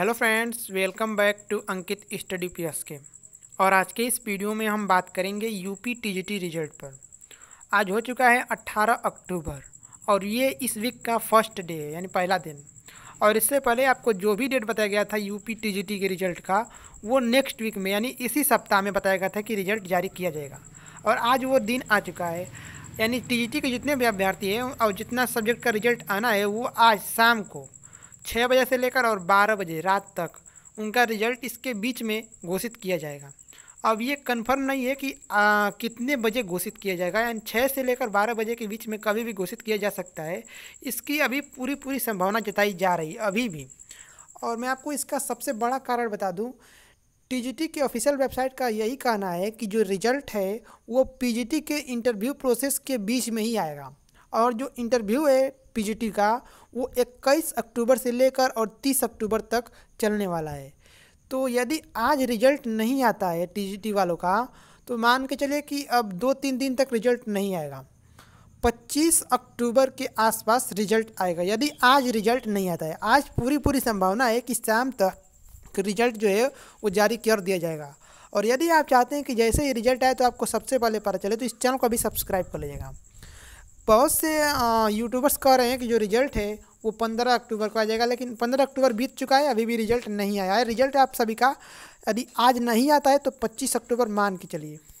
hello friends welcome back to Ankit study P S K और आज के इस वीडियो में हम बात करेंगे यूपी टीजीटी रिजल्ट पर आज हो चुका है 18 अक्टूबर और ये इस वीक का फर्स्ट डे है यानी पहला दिन और इससे पहले आपको जो भी डेट बताया गया था यूपी टीजीटी के रिजल्ट का वो नेक्स्ट वीक में यानी इसी सप्ताह में बताया गया था कि रिजल्ट जारी किया जाएगा और आज वो दिन आ चुका है यानी टी के जितने भी अभ्यर्थी हैं और जितना सब्जेक्ट का रिजल्ट आना है वो आज शाम को छः बजे से लेकर और बारह बजे रात तक उनका रिजल्ट इसके बीच में घोषित किया जाएगा अब ये कन्फर्म नहीं है कि आ, कितने बजे घोषित किया जाएगा यानी छः से लेकर बारह बजे के बीच में कभी भी घोषित किया जा सकता है इसकी अभी पूरी पूरी संभावना जताई जा रही है अभी भी और मैं आपको इसका सबसे बड़ा कारण बता दूं टीजीटी के ऑफिशियल वेबसाइट का यही कहना है कि जो रिजल्ट है वो पीजीटी के इंटरव्यू प्रोसेस के बीच में ही आएगा और जो इंटरव्यू है पीजीटी का वो 21 अक्टूबर से लेकर और 30 अक्टूबर तक चलने वाला है तो यदि आज रिजल्ट नहीं आता है टी वालों का तो मान के चलिए कि अब दो तीन दिन तक रिजल्ट नहीं आएगा 25 अक्टूबर के आसपास रिजल्ट आएगा यदि आज रिजल्ट नहीं आता है आज पूरी पूरी संभावना है कि शाम तक रिजल्ट जो है वो जारी कर दिया जाएगा और यदि आप चाहते हैं कि जैसे ही रिजल्ट आए तो आपको सबसे पहले पता चले तो इस चैनल को अभी सब्सक्राइब कर लीजिएगा बहुत से यूट्यूबर्स कह रहे हैं कि जो रिजल्ट है वो पंद्रह अक्टूबर को आ जाएगा लेकिन पंद्रह अक्टूबर बीत चुका है अभी भी रिजल्ट नहीं आया है रिजल्ट आप सभी का यदि आज नहीं आता है तो पच्चीस अक्टूबर मान के चलिए